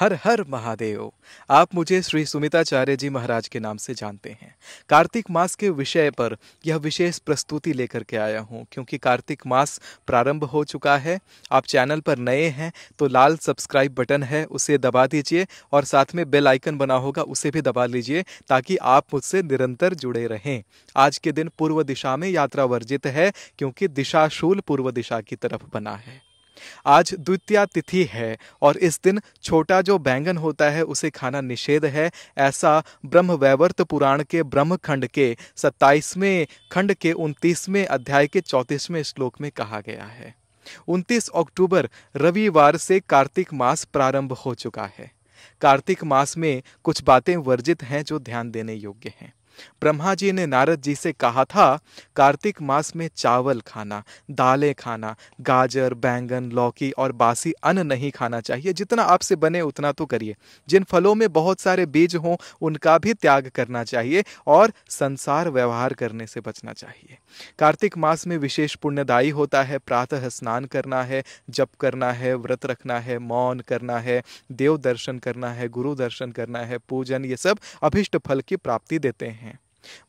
हर हर महादेव आप मुझे श्री सुमिताचार्य जी महाराज के नाम से जानते हैं कार्तिक मास के विषय पर यह विशेष प्रस्तुति लेकर के आया हूँ क्योंकि कार्तिक मास प्रारंभ हो चुका है आप चैनल पर नए हैं तो लाल सब्सक्राइब बटन है उसे दबा दीजिए और साथ में बेल आइकन बना होगा उसे भी दबा लीजिए ताकि आप मुझसे निरंतर जुड़े रहें आज के दिन पूर्व दिशा में यात्रा वर्जित है क्योंकि दिशाशूल पूर्व दिशा की तरफ बना है आज द्वितीय तिथि है और इस दिन छोटा जो बैंगन होता है उसे खाना निषेध है ऐसा ब्रह्म वैवर्त पुराण के ब्रह्म खंड के सत्ताईसवें खंड के उनतीसवें अध्याय के चौंतीसवें श्लोक में कहा गया है 29 अक्टूबर रविवार से कार्तिक मास प्रारंभ हो चुका है कार्तिक मास में कुछ बातें वर्जित हैं जो ध्यान देने योग्य हैं ब्रह्मा जी ने नारद जी से कहा था कार्तिक मास में चावल खाना दालें खाना गाजर बैंगन लौकी और बासी अन्न नहीं खाना चाहिए जितना आपसे बने उतना तो करिए जिन फलों में बहुत सारे बीज हों उनका भी त्याग करना चाहिए और संसार व्यवहार करने से बचना चाहिए कार्तिक मास में विशेष पुण्यदायी होता है प्रातः स्नान करना है जप करना है व्रत रखना है मौन करना है देव दर्शन करना है गुरु दर्शन करना है पूजन ये सब अभिष्ट फल की प्राप्ति देते हैं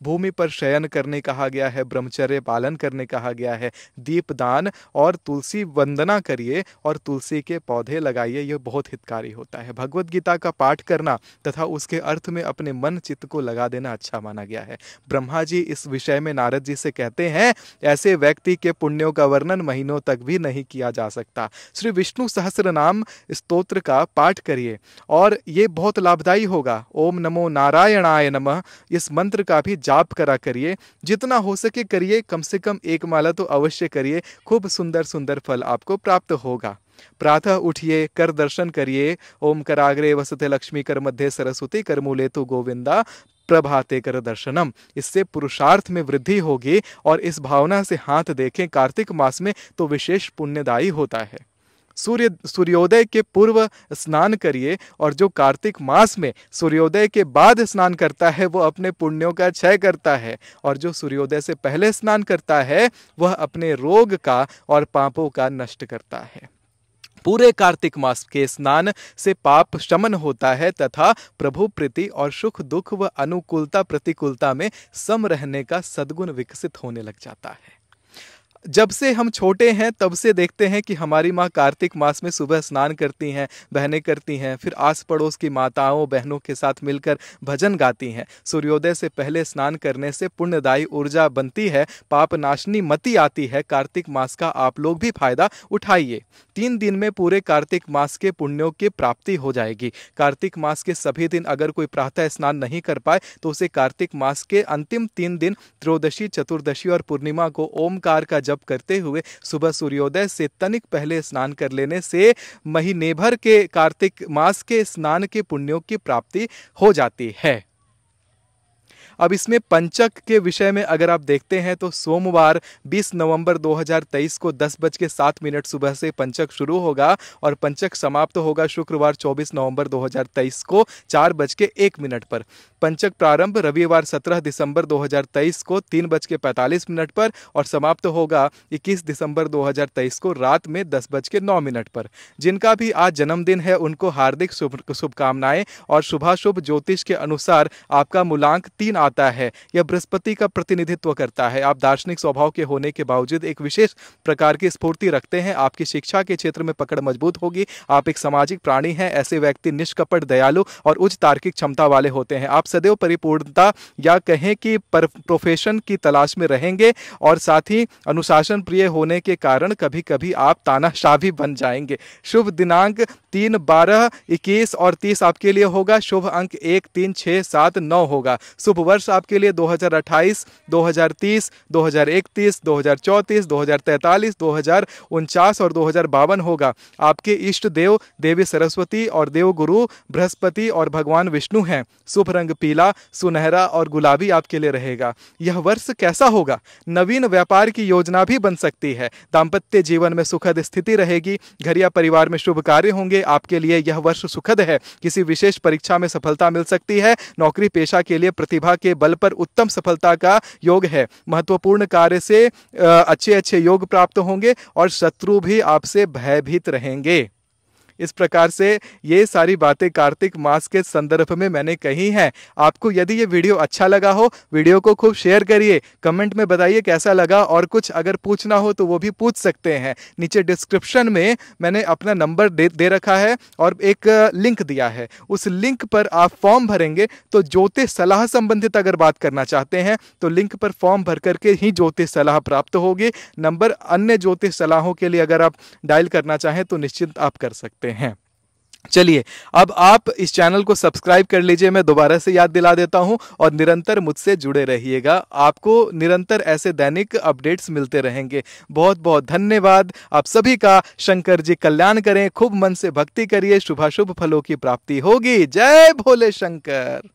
भूमि पर शयन करने कहा गया है ब्रह्मचर्य पालन करने कहा गया है दीपदान और तुलसी वंदना करिए और तुलसी के पौधे लगाइए यह बहुत हितकारी होता है भगवत गीता का पाठ करना तथा उसके अर्थ में अपने मन चित्त को लगा देना अच्छा माना गया है ब्रह्मा जी इस विषय में नारद जी से कहते हैं ऐसे व्यक्ति के पुण्यों का वर्णन महीनों तक भी नहीं किया जा सकता श्री विष्णु सहस्र नाम स्त्रोत्र का पाठ करिए और ये बहुत लाभदायी होगा ओम नमो नारायणाय नमः इस मंत्र का भी जाप करा करिए जितना हो सके करिए कम से कम एक माला तो अवश्य करिए खूब सुंदर सुंदर फल आपको प्राप्त होगा प्रातः उठिए कर दर्शन करिए ओम कराग्रे वसते लक्ष्मी कर मध्य सरस्वती कर मूले तो गोविंदा प्रभाते कर दर्शनम इससे पुरुषार्थ में वृद्धि होगी और इस भावना से हाथ देखें कार्तिक मास में तो विशेष पुण्यदायी होता है सूर्य सूर्योदय के पूर्व स्नान करिए और जो कार्तिक मास में सूर्योदय के बाद स्नान करता है वो अपने पुण्यों का क्षय करता है और जो सूर्योदय से पहले स्नान करता है वह अपने रोग का और पापों का नष्ट करता है पूरे कार्तिक मास के स्नान से पाप शमन होता है तथा प्रभु प्रीति और सुख दुख व अनुकूलता प्रतिकूलता में सम रहने का सद्गुण विकसित होने लग जाता है जब से हम छोटे हैं तब से देखते हैं कि हमारी माँ कार्तिक मास में सुबह स्नान करती हैं बहनें करती हैं फिर आस पड़ोस की माताओं बहनों के साथ मिलकर भजन गाती हैं सूर्योदय से पहले स्नान करने से पुण्यदायी ऊर्जा बनती है पाप नाशनी मती आती है कार्तिक मास का आप लोग भी फायदा उठाइए तीन दिन में पूरे कार्तिक मास के पुण्यों की प्राप्ति हो जाएगी कार्तिक मास के सभी दिन अगर कोई प्रातः स्नान नहीं कर पाए तो उसे कार्तिक मास के अंतिम तीन दिन त्रयोदशी चतुर्दशी और पूर्णिमा को ओमकार का जब जप करते हुए सुबह सूर्योदय से तनिक पहले स्नान कर लेने से महीने भर के कार्तिक मास के स्नान के पुण्यों की प्राप्ति हो जाती है अब इसमें पंचक के विषय में अगर आप देखते हैं तो सोमवार 20 नवंबर 2023 को दस बज के सात मिनट सुबह से पंचक शुरू होगा और पंचक समाप्त तो होगा शुक्रवार 24 नवंबर 2023 को चार बज के एक मिनट पर पंचक प्रारंभ रविवार 17 दिसंबर 2023 को तीन बज के पैंतालीस मिनट पर और समाप्त तो होगा 21 दिसंबर 2023 को रात में दस बज के नौ मिनट पर जिनका भी आज जन्मदिन है उनको हार्दिक शुभकामनाएं और शुभाशुभ ज्योतिष के अनुसार आपका मूलांक तीन आता है यह बृहस्पति का प्रतिनिधित्व करता है आप दार्शनिक स्वभाव के होने के बावजूद एक विशेष प्रकार की स्फूर्ति रखते हैं आपकी शिक्षा के क्षेत्र में पकड़ मजबूत होगी आप एक सामाजिक प्राणी हैं ऐसे व्यक्ति निष्कपट दयालु और उच्च तार्किक क्षमता वाले होते हैं आप सदैव परिपूर्णता या कहें कि प्रोफेशन की तलाश में रहेंगे और साथ ही अनुशासन प्रिय होने के कारण कभी कभी आप तानाशाह भी बन जाएंगे शुभ दिनांक तीन बारह इक्कीस और तीस आपके लिए होगा शुभ अंक एक तीन छः सात नौ होगा शुभ वर्ष वर्ष आपके लिए 2028, 2030, 2031, 2034, 2043, 2049 और दो होगा आपके इष्ट देव देवी सरस्वती और देव गुरु बृहस्पति और भगवान विष्णु हैं शुभ रंग पीला सुनहरा और गुलाबी आपके लिए रहेगा यह वर्ष कैसा होगा नवीन व्यापार की योजना भी बन सकती है दाम्पत्य जीवन में सुखद स्थिति रहेगी घर या परिवार में शुभ कार्य होंगे आपके लिए यह वर्ष सुखद है किसी विशेष परीक्षा में सफलता मिल सकती है नौकरी पेशा के लिए प्रतिभा के के बल पर उत्तम सफलता का योग है महत्वपूर्ण कार्य से अच्छे अच्छे योग प्राप्त होंगे और शत्रु भी आपसे भयभीत रहेंगे इस प्रकार से ये सारी बातें कार्तिक मास के संदर्भ में मैंने कही हैं आपको यदि ये वीडियो अच्छा लगा हो वीडियो को खूब शेयर करिए कमेंट में बताइए कैसा लगा और कुछ अगर पूछना हो तो वो भी पूछ सकते हैं नीचे डिस्क्रिप्शन में मैंने अपना नंबर दे दे रखा है और एक लिंक दिया है उस लिंक पर आप फॉर्म भरेंगे तो ज्योतिष सलाह संबंधित अगर बात करना चाहते हैं तो लिंक पर फॉर्म भर करके ही ज्योतिष सलाह प्राप्त होगी नंबर अन्य ज्योतिष सलाहों के लिए अगर आप डायल करना चाहें तो निश्चिंत आप कर सकते हैं सकते हैं चलिए अब आप इस चैनल को सब्सक्राइब कर लीजिए मैं दोबारा से याद दिला देता हूं और निरंतर मुझसे जुड़े रहिएगा आपको निरंतर ऐसे दैनिक अपडेट्स मिलते रहेंगे बहुत बहुत धन्यवाद आप सभी का शंकर जी कल्याण करें खूब मन से भक्ति करिए शुभाशुभ फलों की प्राप्ति होगी जय भोले शंकर